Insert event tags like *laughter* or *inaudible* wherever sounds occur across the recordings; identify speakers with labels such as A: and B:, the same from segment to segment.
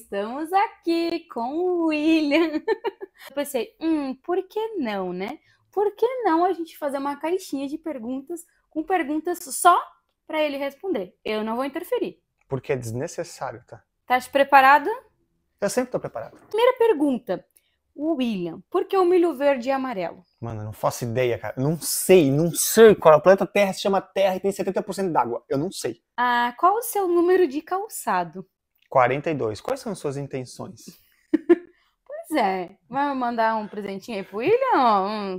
A: estamos aqui com o William. *laughs* Eu pensei, hum, por que não, né? Por que não a gente fazer uma caixinha de perguntas com perguntas só para ele responder? Eu não vou interferir. Porque é desnecessário, tá? Tá te preparado?
B: Eu sempre tô preparado.
A: Primeira pergunta. William, por que o milho verde e amarelo?
B: Mano, não faço ideia, cara. Não sei, não sei qual. É o planeta Terra se chama Terra e tem 70% d'água. Eu não sei.
A: Ah, qual o seu número de calçado?
B: 42. Quais são suas intenções? *laughs*
A: pois é. Vai mandar um presentinho aí pro William? Ó, hum,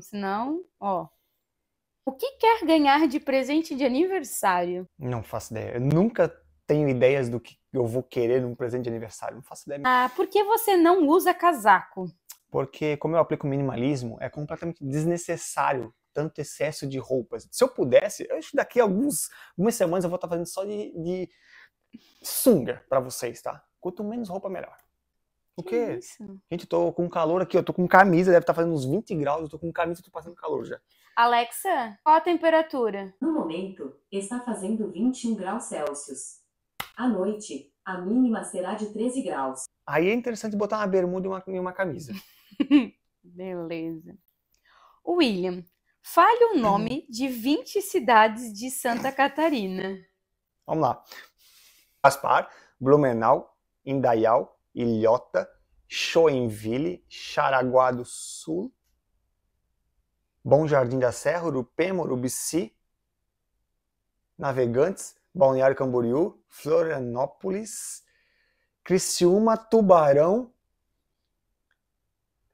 A: ó. O que quer ganhar de presente de aniversário?
B: Não faço ideia. Eu nunca tenho ideias do que eu vou querer num presente de aniversário. Não faço ideia.
A: Ah, por que você não usa casaco?
B: Porque, como eu aplico minimalismo, é completamente desnecessário tanto excesso de roupas. Se eu pudesse, eu acho que daqui a alguns, algumas semanas eu vou estar fazendo só de, de sunga para vocês, tá? Quanto menos roupa, melhor. Porque, Isso. gente, tô com calor aqui, eu tô com camisa, deve estar tá fazendo uns 20 graus, eu tô com camisa, tô passando calor já.
A: Alexa, qual a temperatura? No momento, está fazendo 21 graus Celsius. À noite, a mínima será de 13 graus.
B: Aí é interessante botar uma bermuda e uma, e uma camisa. *laughs*
A: Beleza. William, fale o nome hum. de 20 cidades de Santa Catarina.
B: Vamos lá. Gaspar, Blumenau, Indaial, Ilhota, Joinville, Charaguá do Sul, Bom Jardim da Serra, Urupema, Urubici, Navegantes, Balneário Camboriú, Florianópolis, Criciúma, Tubarão,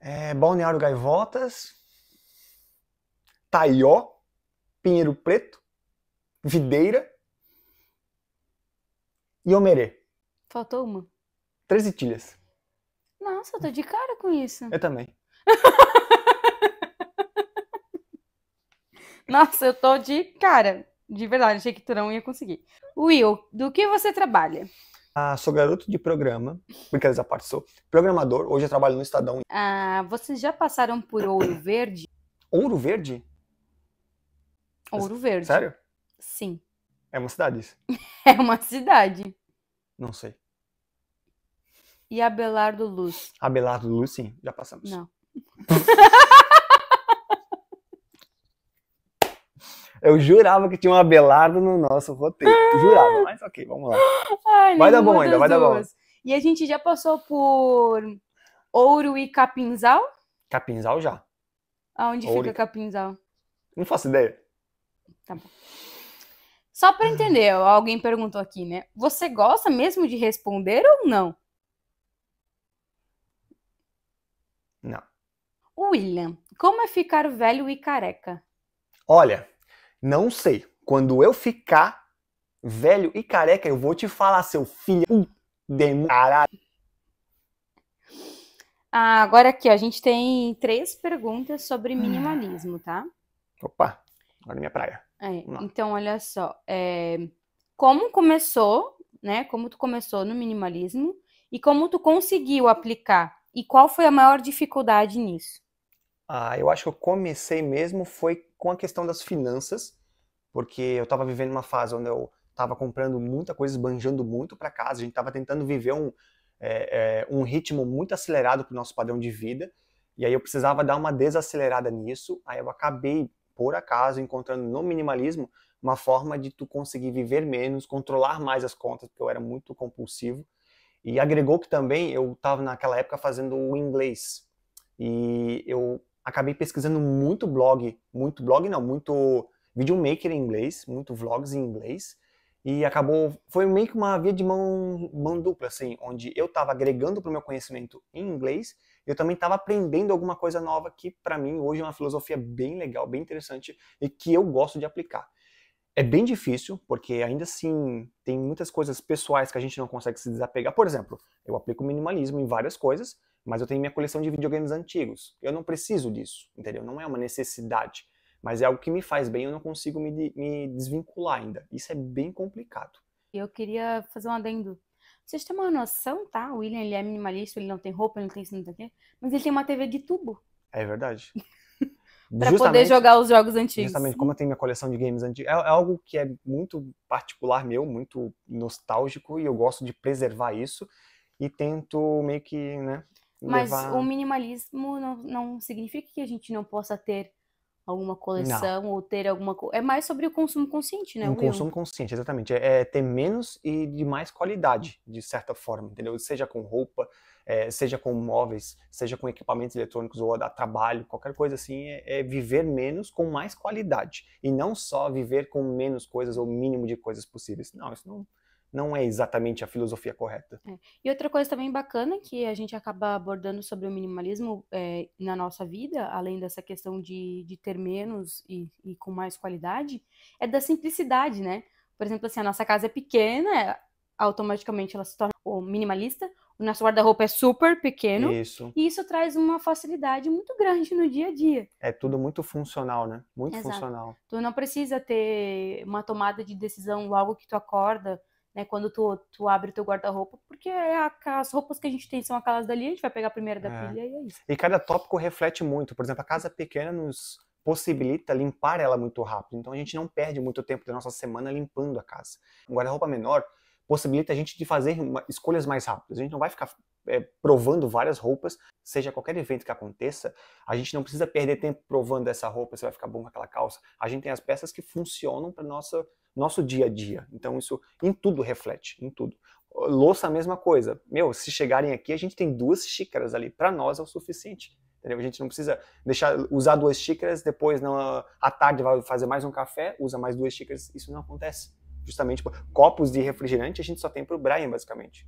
B: é, Balneário Gaivotas, Taió, Pinheiro Preto, Videira, e Omerê. Faltou uma. Três itilhas.
A: Nossa, eu tô de cara com isso. Eu
B: também. *laughs*
A: Nossa, eu tô de cara. De verdade, achei que tu não ia conseguir. Will, do que você trabalha?
B: Ah, sou garoto de programa. Brincadeira à parte, sou programador. Hoje eu trabalho no Estadão.
A: Ah, vocês já passaram por Ouro Verde?
B: Ouro Verde?
A: Ouro Verde. Sério? Sim.
B: É uma cidade isso?
A: *laughs* é uma cidade. Não sei. E Abelardo Luz.
B: Abelardo Luz, sim, já passamos. Não.
A: *laughs*
B: Eu jurava que tinha um Abelardo no nosso roteiro. Jurava, mas ok, vamos lá.
A: Ai, vai dar bom ainda, vai duas. dar bom. E a gente já passou por Ouro e Capinzal?
B: Capinzal já.
A: Aonde Ouro. fica Capinzal? Não faço ideia. Tá bom. Só para entender, alguém perguntou aqui, né? Você gosta mesmo de responder ou não? Não. William, como é ficar velho e careca?
B: Olha, não sei. Quando eu ficar velho e careca, eu vou te falar, seu filho de caralho.
A: Ah, agora aqui, a gente tem três perguntas sobre hum. minimalismo, tá?
B: Opa, olha é minha praia.
A: É, então, olha só, é, como começou, né? Como tu começou no minimalismo e como tu conseguiu aplicar e qual foi a maior dificuldade nisso?
B: Ah, eu acho que eu comecei mesmo foi com a questão das finanças, porque eu estava vivendo uma fase onde eu estava comprando muita coisa, esbanjando muito para casa, a gente estava tentando viver um, é, um ritmo muito acelerado para o nosso padrão de vida, e aí eu precisava dar uma desacelerada nisso, aí eu acabei por acaso, encontrando no minimalismo uma forma de tu conseguir viver menos, controlar mais as contas, porque eu era muito compulsivo. E agregou que também eu estava naquela época fazendo o inglês. E eu acabei pesquisando muito blog, muito blog não, muito videomaker em inglês, muito vlogs em inglês. E acabou, foi meio que uma via de mão, mão dupla, assim, onde eu estava agregando para o meu conhecimento em inglês eu também estava aprendendo alguma coisa nova que, para mim, hoje é uma filosofia bem legal, bem interessante e que eu gosto de aplicar. É bem difícil, porque ainda assim tem muitas coisas pessoais que a gente não consegue se desapegar. Por exemplo, eu aplico minimalismo em várias coisas, mas eu tenho minha coleção de videogames antigos. Eu não preciso disso, entendeu? Não é uma necessidade, mas é algo que me faz bem, eu não consigo me, me desvincular ainda. Isso é bem complicado.
A: Eu queria fazer um adendo vocês têm uma noção, tá? O William, ele é minimalista, ele não tem roupa, ele não tem isso, não tem aqui Mas ele tem uma TV de tubo.
B: É verdade. *laughs* para poder jogar
A: os jogos antigos. Justamente,
B: como eu tenho minha coleção de games antigos, é, é, algo que é muito particular meu, muito nostálgico, e eu gosto de preservar isso e tento meio que, né? Mas o
A: minimalismo não, não significa que a gente não possa ter alguma coleção não. ou ter alguma coisa. É mais sobre o consumo consciente, né? Um consumo
B: consciente, exatamente. É, é, ter menos e de mais qualidade, de certa forma, entendeu? Seja com roupa, é, seja com móveis, seja com equipamentos eletrônicos ou a trabalho, qualquer coisa assim, é, é, viver menos com mais qualidade. E não só viver com menos coisas ou mínimo de coisas possíveis. Não, isso não, não é exatamente a filosofia correta. É.
A: E outra coisa também bacana que a gente acaba abordando sobre o minimalismo é, na nossa vida, além dessa questão de, de ter menos e, e, com mais qualidade, é da simplicidade, né? Por exemplo, assim, a nossa casa é pequena, é, automaticamente ela se torna minimalista, o nosso guarda-roupa é super pequeno. Isso. E isso traz uma facilidade muito grande no dia a dia.
B: É tudo muito funcional, né? Muito Exato. funcional.
A: Tu não precisa ter uma tomada de decisão logo que tu acorda, né? Quando tu, tu abre o teu guarda-roupa, porque é a, as roupas que a gente tem são aquelas dali, a gente vai pegar a primeira da é. pilha e é isso.
B: E cada tópico reflete muito. Por exemplo, a casa pequena nos possibilita limpar ela muito rápido. Então a gente não perde muito tempo da nossa semana limpando a casa. Um guarda-roupa menor possibilita a gente de fazer uma, escolhas mais rápidas. A gente não vai ficar é, provando várias roupas, seja qualquer evento que aconteça, a gente não precisa perder tempo provando essa roupa, se vai ficar bom com aquela calça. A gente tem as peças que funcionam para nossa nosso dia a dia. Então isso em tudo reflete, em tudo. Louça a mesma coisa. Meu, se chegarem aqui, a gente tem duas xícaras ali, para nós é o suficiente. Entendeu? A gente não precisa deixar usar duas xícaras, depois na à tarde vai fazer mais um café, usa mais duas xícaras, isso não acontece justamente copos de refrigerante a gente só tem para o Brian, basicamente.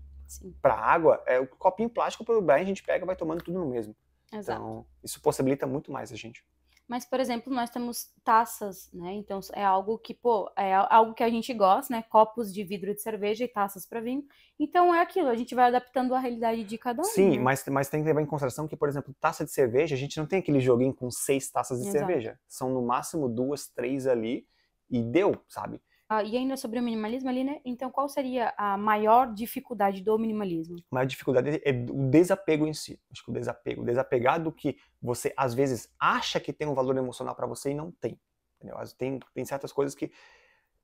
B: Para água, é, o copinho plástico para o Brian a gente pega e vai tomando tudo no mesmo. Exato. Então, isso possibilita muito mais a gente.
A: Mas, por exemplo, nós temos taças, né? Então, é algo que, pô, é algo que a gente gosta, né? Copos de vidro de cerveja e taças para vinho. Então, é aquilo, a gente vai adaptando a realidade de cada um. Sim, né?
B: mas, mas tem que levar em consideração que, por exemplo, taça de cerveja, a gente não tem aquele joguinho com seis taças de Exato. cerveja. São, no máximo, duas, três ali e deu, sabe?
A: Ah, e ainda sobre o minimalismo ali, né? Então, qual seria a maior dificuldade do minimalismo?
B: A maior dificuldade é o desapego em si. Acho que o desapego. O desapegar do que você, às vezes, acha que tem um valor emocional para você e não tem. Entendeu? Tem, tem certas coisas que...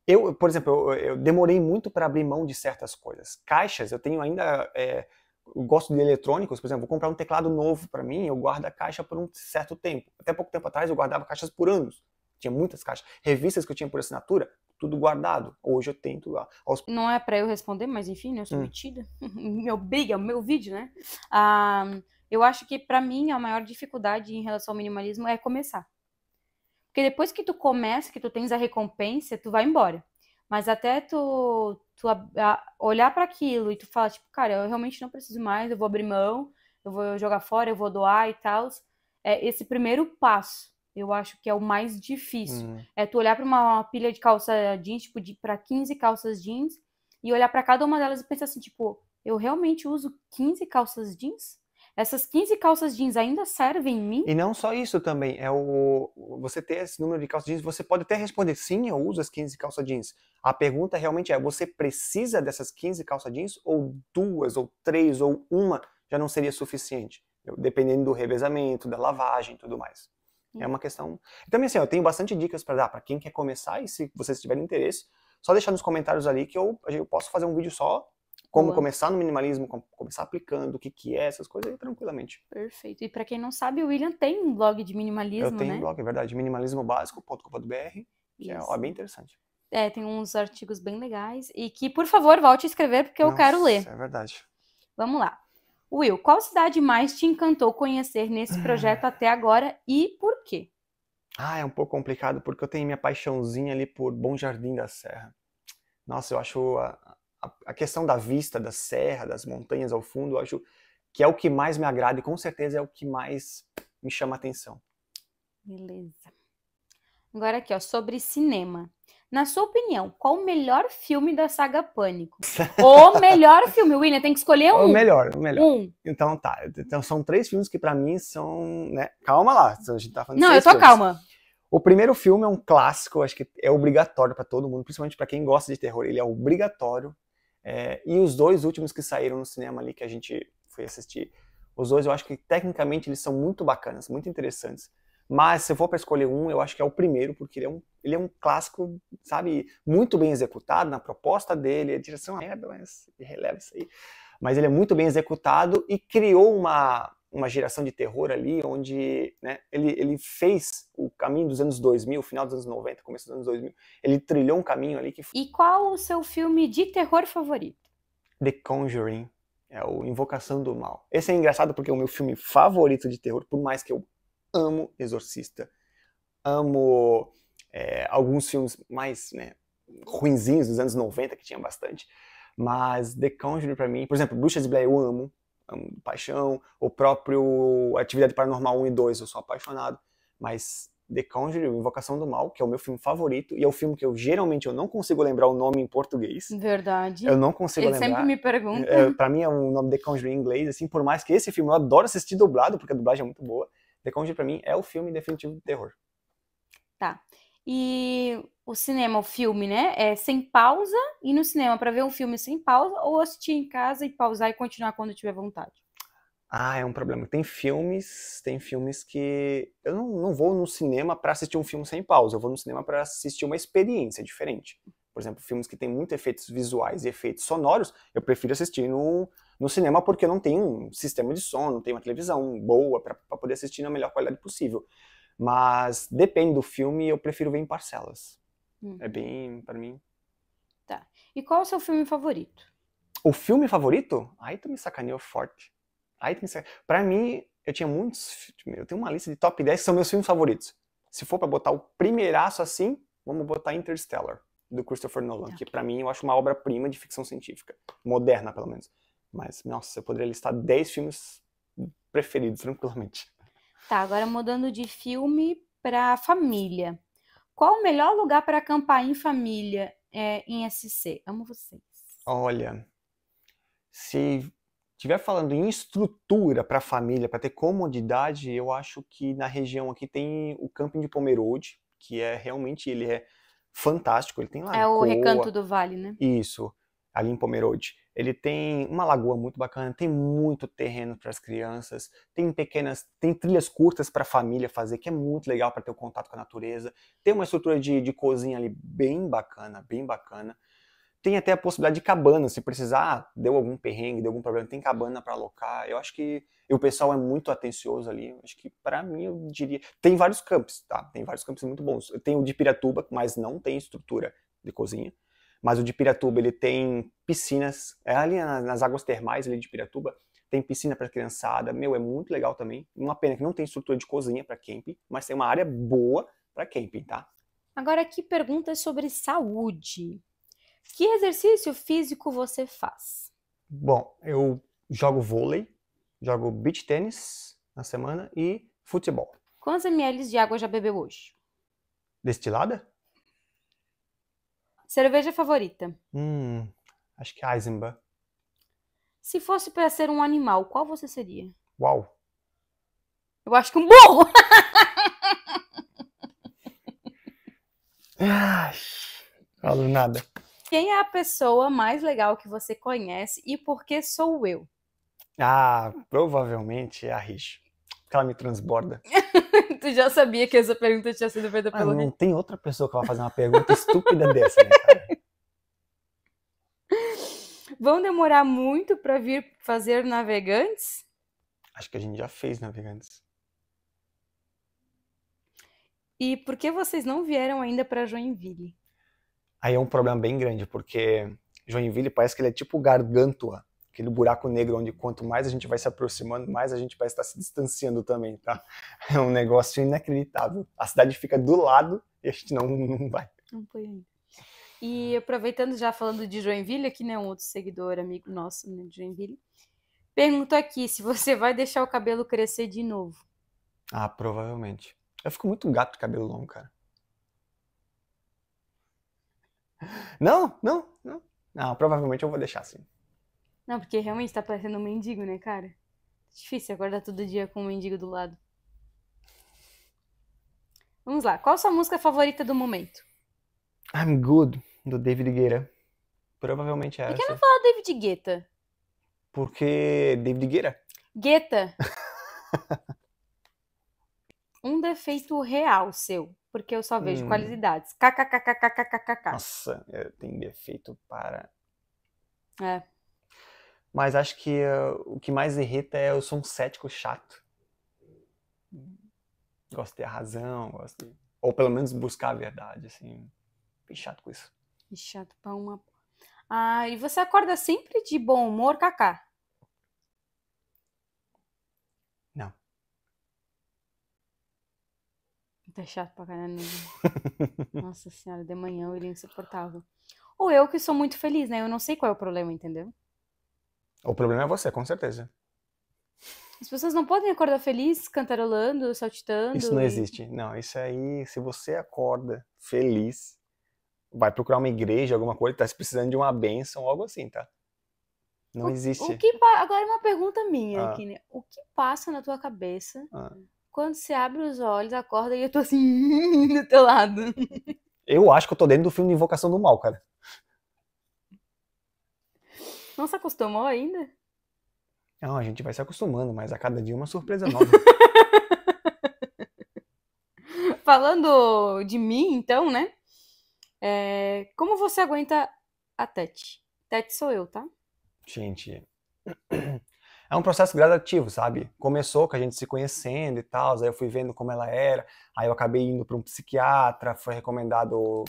B: Eu, por exemplo, eu, eu demorei muito para abrir mão de certas coisas. Caixas, eu tenho ainda... É, eu gosto de eletrônicos, por exemplo, vou comprar um teclado novo para mim, eu guardo a caixa por um certo tempo. Até pouco tempo atrás eu guardava caixas por anos tinha muitas caixas. Revistas que eu tinha por assinatura, tudo guardado. Hoje eu tento lá.
A: Aos... Não é para eu responder, mas enfim, né? eu sou hum. metida. me *laughs* obriga, é o meu vídeo, né? Ah, eu acho que para mim a maior dificuldade em relação ao minimalismo é começar. Porque depois que tu começa, que tu tens a recompensa, tu vai embora. Mas até tu, tu a, a, olhar para aquilo e tu falar, tipo, cara, eu realmente não preciso mais, eu vou abrir mão, eu vou jogar fora, eu vou doar e tal. É esse primeiro passo eu acho que é o mais difícil. Hum. É tu olhar para uma pilha de calça jeans, tipo, de, para 15 calças jeans, e olhar para cada uma delas e pensar assim, tipo, eu realmente uso 15 calças jeans? Essas 15 calças jeans ainda servem em mim? E
B: não só isso também, é o você ter esse número de calças jeans, você pode até responder sim, eu uso as 15 calças jeans. A pergunta realmente é, você precisa dessas 15 calças jeans ou duas ou três ou uma já não seria suficiente, dependendo do revezamento, da lavagem, tudo mais. É hum. uma questão. Então também assim, eu tenho bastante dicas para dar para quem quer começar e se vocês tiverem interesse, só deixar nos comentários ali que eu, eu posso fazer um vídeo só
A: como Boa. começar
B: no minimalismo, como começar aplicando, o que que é, essas coisas aí, tranquilamente.
A: Perfeito. E para quem não sabe, o William tem um blog de minimalismo, né? Eu tenho né? um
B: blog, é verdade, minimalismobásico.com.br,
A: que é, ó, é bem interessante. É, tem uns artigos bem legais e que, por favor, volte a escrever porque eu quero ler. é verdade. Vamos lá. Will, qual cidade mais te encantou conhecer nesse projeto até agora e por quê?
B: Ah, é um pouco complicado porque eu tenho minha paixãozinha ali por Bom Jardim da Serra. Nossa, eu acho a, a, a questão da vista da serra, das montanhas ao fundo, eu acho que é o que mais me agrada e com certeza é o que mais me chama atenção.
A: Beleza. Agora aqui, ó, sobre cinema. Na sua opinião, qual o melhor filme da saga Pânico? *laughs* o melhor filme, William, tem que escolher um. O
B: melhor, o melhor. Um. Então tá, então, são três filmes que para mim são, né? Calma lá, a gente tá falando Não, eu tô filmes. calma. O primeiro filme é um clássico, acho que é obrigatório para todo mundo, principalmente para quem gosta de terror, ele é obrigatório. É, e os dois últimos que saíram no cinema ali que a gente foi assistir, os dois eu acho que tecnicamente eles são muito bacanas, muito interessantes. Mas se eu for para escolher um, eu acho que é o primeiro, porque ele é um, ele é um clássico, sabe, muito bem executado na proposta dele, a direção é merda, mas releva isso aí. Mas ele é muito bem executado e criou uma, uma geração de terror ali, onde né, ele, ele fez o caminho dos anos 2000, final dos anos 90, começo dos anos 2000, ele trilhou um caminho ali que...
A: E qual o seu filme de terror favorito?
B: The Conjuring, é o Invocação do Mal. Esse é engraçado porque é o meu filme favorito de terror, por mais que eu amo Exorcista. Amo é, alguns filmes mais né, ruinzinhos dos anos 90, que tinha bastante. Mas The Conjuring para mim, por exemplo, Bruxas de Blair eu amo, amo paixão. O próprio Atividade Paranormal 1 e 2 eu sou apaixonado. Mas The Conjuring, Invocação do Mal, que é o meu filme favorito e é o filme que eu geralmente eu não consigo lembrar o nome em português.
A: Verdade. Eu não consigo Ele lembrar. Ele sempre me pergunta. É,
B: para mim é um nome The Conjuring em inglês, assim, por mais que esse filme eu adoro assistir dublado, porque a dublagem é muito boa. The Conjuring para mim é o filme definitivo de terror.
A: Tá. E o cinema, o filme, né? É sem pausa e no cinema para ver um filme sem pausa ou assistir em casa e pausar e continuar quando tiver vontade.
B: Ah, é um problema. Tem filmes, tem filmes que eu não, não vou no cinema para assistir um filme sem pausa. Eu vou no cinema para assistir uma experiência diferente. Por exemplo, filmes que têm muitos efeitos visuais e efeitos sonoros, eu prefiro assistir no, no cinema porque não tem um sistema de som, não tem uma televisão boa para poder assistir na melhor qualidade possível. Mas depende do filme, eu prefiro ver em parcelas. Hum. É bem para mim.
A: Tá. E qual é o seu filme favorito?
B: O filme favorito? Aí tu me sacaneou forte. Aí tu me sacaneou. Pra mim, eu tinha muitos. Eu tenho uma lista de top 10 que são meus filmes favoritos. Se for para botar o primeiraço assim, vamos botar Interstellar do Christopher Nolan, ah, que para mim eu acho uma obra-prima de ficção científica, moderna pelo menos. Mas, nossa, eu poderia listar 10 filmes preferidos *laughs* tranquilamente.
A: Tá, agora mudando de filme para família. Qual o melhor lugar para acampar em família é, em SC? Amo vocês.
B: Olha, se estiver falando em estrutura para família, para ter comodidade, eu acho que na região aqui tem o camping de Pomerode, que é realmente ele é fantástico. Ele tem lá. É o Coa, Recanto
A: do Vale, né?
B: Isso, ali em Pomerode. Ele tem uma lagoa muito bacana, tem muito terreno para as crianças, tem pequenas, tem trilhas curtas para a família fazer, que é muito legal para ter o um contato com a natureza. Tem uma estrutura de, de cozinha ali bem bacana, bem bacana. Tem até a possibilidade de cabana, se precisar, ah, deu algum perrengue, deu algum problema, tem cabana para alocar. Eu acho que o pessoal é muito atencioso ali. Eu acho que para mim eu diria, tem vários campos, tá? Tem vários campos muito bons. Tem o de Piratuba, mas não tem estrutura de cozinha. Mas o de Piratuba, ele tem piscinas, é ali nas águas termais ali de Piratuba, tem piscina para criançada. Meu, é muito legal também. Uma pena que não tem estrutura de cozinha para camping, mas tem uma área boa para camping, tá?
A: Agora aqui perguntas sobre saúde. Que exercício físico você faz?
B: Bom, eu jogo vôlei, jogo beach tênis na semana e futebol.
A: Quantos ml de água já bebeu hoje?
B: Destilada?
A: Cerveja favorita?
B: Hum, acho que Eisenbach.
A: Se fosse para ser um animal, qual você seria? Uau! Eu acho que um burro!
B: *laughs* Falo nada.
A: Quem é a pessoa mais legal que você conhece e por que sou eu?
B: Ah, provavelmente é a Rich. Porque ela me transborda.
A: *laughs* tu já sabia que essa pergunta tinha sido feita pelo. Ah, não
B: tem outra pessoa que vai fazer uma pergunta estúpida dessa, né, cara?
A: *laughs* Vão demorar muito para vir fazer navegantes?
B: Acho que a gente já fez navegantes.
A: E por que vocês não vieram ainda para Joinville?
B: Aí é um problema bem grande, porque Joinville parece que ele é tipo gargantua, aquele buraco negro onde quanto mais a gente vai se aproximando, mais a gente parece estar se distanciando também, tá? É um negócio inacreditável. A cidade fica do lado e a gente não, não vai.
A: Não foi ainda. E aproveitando já falando de Joinville, aqui né, um outro seguidor amigo nosso né, de Joinville, pergunto aqui se você vai deixar o cabelo crescer de novo.
B: Ah, provavelmente. Eu fico muito gato de cabelo longo, cara. Não, não, não. Não, ah, provavelmente eu vou deixar assim.
A: Não, porque realmente tá parecendo um mendigo, né, cara? Difícil acordar todo dia com um mendigo do lado. Vamos lá. Qual sua música favorita do momento?
B: I'm Good, do David Guetta. Provavelmente é essa. Por que não
A: fala David Guetta?
B: Porque David Guetta.
A: Guetta. *laughs* um defeito real seu porque eu só vejo hum. qualidades. KKKKKKKK.
B: Nossa, é, tem defeito para. É. Mas acho que uh, o que mais irrita é eu sou um cético chato. Gosto de ter razão, gosto de... Ou pelo menos buscar a verdade, assim. Fiquei chato
A: com isso. E chato pra uma. Ah, e você acorda sempre de bom humor, Kaká? Tá chato pra caramba né? *laughs* Nossa senhora, de manhã eu iria insuportável. Ou eu que sou muito feliz, né? Eu não sei qual é o problema, entendeu?
B: O problema é você, com certeza.
A: As pessoas não podem acordar feliz, cantarolando, saltitando. Isso não e...
B: existe. Não, isso aí, se você acorda feliz, vai procurar uma igreja, alguma coisa, tá precisando de uma bênção, algo assim, tá? Não o, existe. O que
A: Agora é uma pergunta minha, ah. O que passa na tua cabeça ah. Quando você abre os olhos, acorda e eu tô assim, *laughs* do teu lado.
B: Eu acho que eu tô dentro do filme de Invocação do Mal, cara.
A: Não se acostumou ainda?
B: Não, a gente vai se acostumando, mas a cada dia é uma surpresa *laughs* nova.
A: Falando de mim, então, né? É... Como você aguenta a Tete? Tete sou eu, tá?
B: Gente, é um processo gradativo, sabe? Começou com a gente se conhecendo e tal, aí eu fui vendo como ela era, aí eu acabei indo para um psiquiatra, foi recomendado.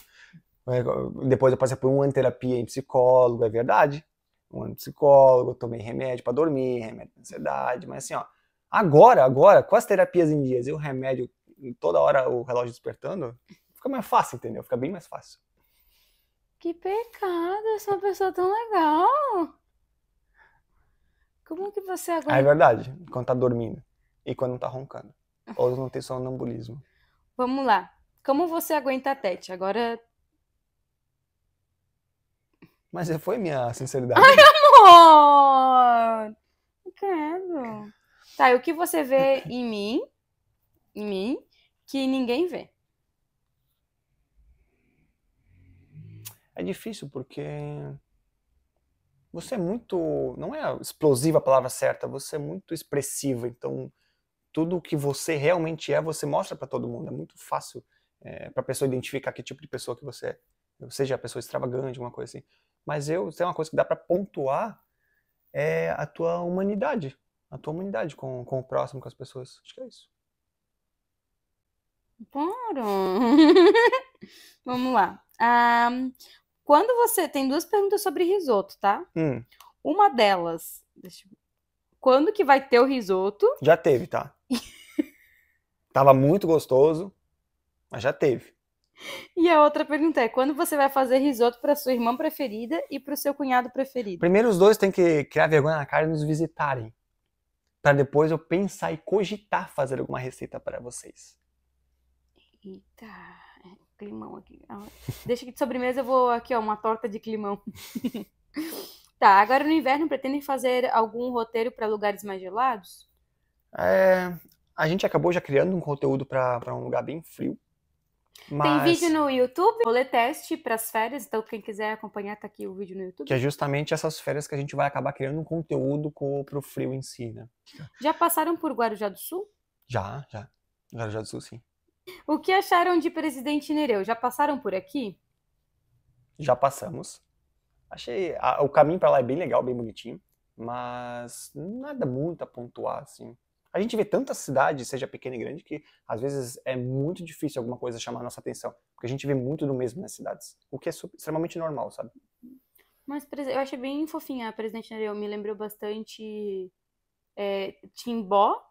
B: É, depois eu passei por uma terapia em psicólogo, é verdade? Um ano psicólogo, tomei remédio para dormir, remédio para ansiedade, mas assim, ó. Agora, agora, com as terapias em dias e o remédio toda hora o relógio despertando, fica mais fácil, entendeu? Fica bem mais fácil.
A: Que pecado, eu sou uma pessoa é tão legal. Como que você aguenta? Ah, é
B: verdade, quando tá dormindo e quando tá roncando. Ou não tem sonambulismo.
A: Vamos lá. Como você aguenta a Tete? Agora.
B: Mas foi minha sinceridade. Ai,
A: amor! quero. Tá, e o que você vê *laughs* em mim? Em mim, que ninguém vê.
B: É difícil porque você é muito, não é explosiva a palavra certa, você é muito expressiva, então tudo o que você realmente é, você mostra para todo mundo, é muito fácil é, eh, para a pessoa identificar que tipo de pessoa que você é, seja a pessoa extravagante, uma coisa assim. Mas eu, tem é uma coisa que dá para pontuar, é a tua humanidade, a tua humanidade com, com o próximo, com as pessoas. Acho que é isso.
A: Claro! *laughs* Vamos lá. Um, ah, quando você. Tem duas perguntas sobre risoto, tá? Hum. Uma delas. Deixa eu... Quando que vai ter o risoto?
B: Já teve, tá? *laughs* Tava muito gostoso, mas já teve.
A: E a outra pergunta é: quando você vai fazer risoto para sua irmã preferida e para o seu cunhado preferido?
B: Primeiro, os dois têm que criar vergonha na cara e nos visitarem. Para depois eu pensar e cogitar fazer alguma receita para vocês.
A: Eita climão aqui. Ah, deixa aqui de sobremesa, eu vou aqui, ó, uma torta de climão. *laughs* tá, agora no inverno pretendem fazer algum roteiro para lugares mais gelados?
B: É, a gente acabou já criando um conteúdo para um lugar bem frio. Mas... Tem vídeo
A: no YouTube, rolê teste para as férias, então quem quiser acompanhar tá aqui o vídeo no YouTube. Que é
B: justamente essas férias que a gente vai acabar criando um conteúdo para o frio em si, né?
A: Já passaram por Guarujá do Sul?
B: Já, já. Guarujá do Sul, sim.
A: O que acharam de Presidente Nereu? Já passaram por aqui?
B: Já passamos. Achei a, o caminho para lá é bem legal, bem bonitinho, mas nada muito a pontuar assim. A gente vê tantas cidades, seja pequena e grande, que às vezes é muito difícil alguma coisa chamar a nossa atenção, porque a gente vê muito do mesmo nas cidades, o que é extremamente normal, sabe?
A: Mas eu achei bem fofinha a Presidente Nereu, me lembrou bastante é, Timbó,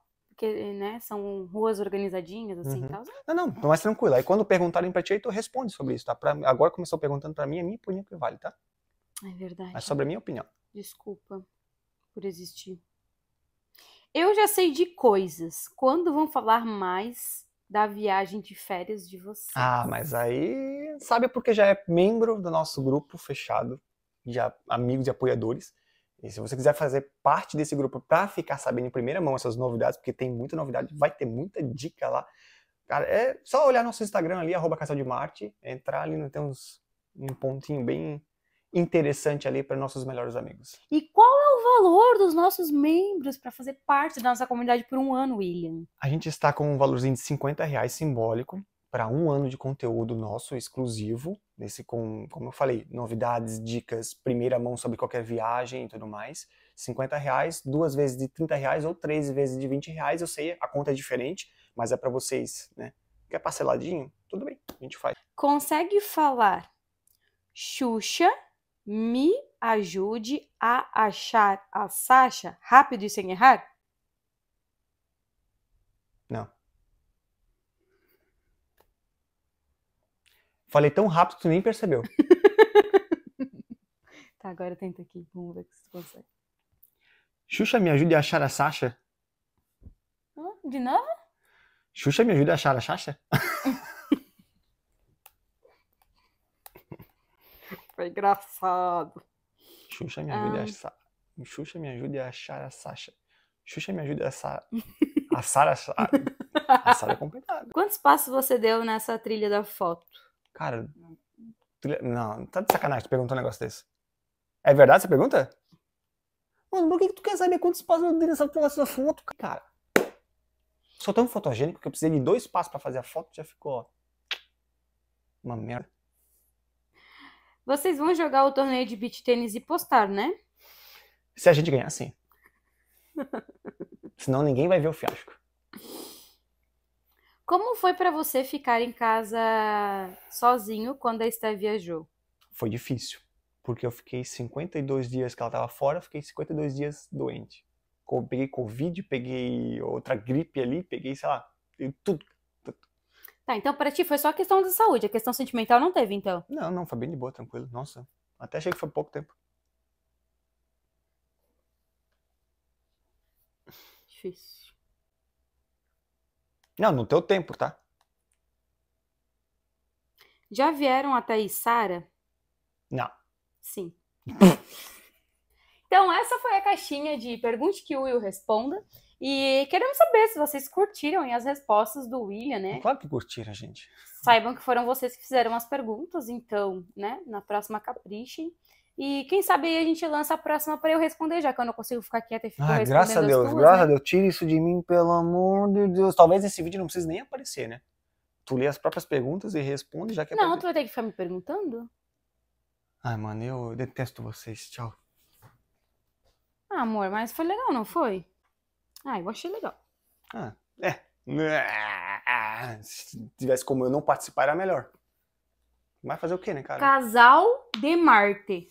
A: porque, né, são ruas organizadinhas, assim, uhum. tal. Não, não,
B: não é tranquilo. Aí quando perguntarem pra ti, tu responde sobre isso, tá? Pra, agora começou perguntando pra mim, é minha opinião que vale, tá?
A: É verdade. É sobre a minha opinião. Desculpa por existir. Eu já sei de coisas. Quando vão falar mais da viagem de férias de vocês? Ah,
B: mas aí sabe porque já é membro do nosso grupo fechado de amigos e apoiadores. E se você quiser fazer parte desse grupo para ficar sabendo em primeira mão essas novidades, porque tem muita novidade, vai ter muita dica lá. Cara, é só olhar nosso Instagram ali, arroba Casal de Marte, entrar ali, né, tem uns, um pontinho bem interessante ali para nossos melhores amigos.
A: E qual é o valor dos nossos membros para fazer parte da nossa comunidade por um ano, William?
B: A gente está com um valorzinho de 50 reais simbólico, para um ano de conteúdo nosso exclusivo, desse com, como eu falei, novidades, dicas, primeira mão sobre qualquer viagem e tudo mais. 50 reais, duas vezes de 30 reais ou três vezes de 20 reais. Eu sei, a conta é diferente, mas é para vocês, né? Quer parceladinho? Tudo bem, a gente faz.
A: Consegue falar? Xuxa, me ajude a achar a Sasha rápido e sem errar?
B: Não. Falei tão rápido que tu nem percebeu. *laughs*
A: tá, agora tenta aqui. Vamos ver se tu consegue.
B: Xuxa, me ajude a achar a Sasha. de novo? Xuxa, me ajude a achar a Sasha. *laughs* Foi engraçado.
A: Xuxa, me ajude ah. a achar.
B: Xuxa, me ajude a achar a Sasha. Xuxa, me ajude a Sara. A Sara. A Sara é
A: complicada. *laughs* Quantos passos você deu nessa trilha da foto?
B: Cara, não, tá de sacanagem tu perguntar um negócio desse. É verdade essa pergunta? Mano, por que, que tu quer saber quantos passos eu dei nessa foto, cara? Sou tão fotogênico que eu precisei de dois passos para fazer a foto já ficou ó, uma merda.
A: Vocês vão jogar o torneio de beach tênis e postar, né?
B: Se a gente ganhar, sim. *laughs* Senão ninguém vai ver o fiasco.
A: Como foi para você ficar em casa sozinho quando a Esté viajou?
B: Foi difícil, porque eu fiquei 52 dias que ela estava fora, fiquei 52 dias doente. peguei Covid, peguei outra gripe ali, peguei, sei lá, tudo.
A: Tá, então para ti foi só questão da saúde, a questão sentimental não teve, então? Não, não, foi bem
B: de boa, tranquilo. Nossa, até achei que foi pouco tempo. Difícil. Não, no teu tempo, tá?
A: Já vieram até Sara? Não. Sim. então, essa foi a caixinha de Pergunte que o Will Responda. E queremos saber se vocês curtiram as respostas do William, né? Claro que
B: curtiram, gente.
A: Saibam que foram vocês que fizeram as perguntas, então, né? Na próxima caprichem. E quem sabe aí a gente lança a próxima para eu responder, já que eu não consigo ficar quieta e ficar ah, Graças a Deus, tuas, graças né? a
B: Deus. tira isso de mim, pelo amor de Deus. Talvez esse vídeo não precise nem aparecer, né? Tu lê as próprias perguntas e responde, já que é Não, tu
A: vai ter que ficar me perguntando?
B: Ai, mano, eu detesto vocês. Tchau.
A: Ah, amor, mas foi legal, não foi? Ah, eu achei legal.
B: Ah, é. *laughs* Se tivesse como eu não participar, era melhor. Vai fazer o quê, né, cara?
A: Casal de Marte,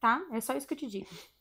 A: tá? É só isso que eu te digo.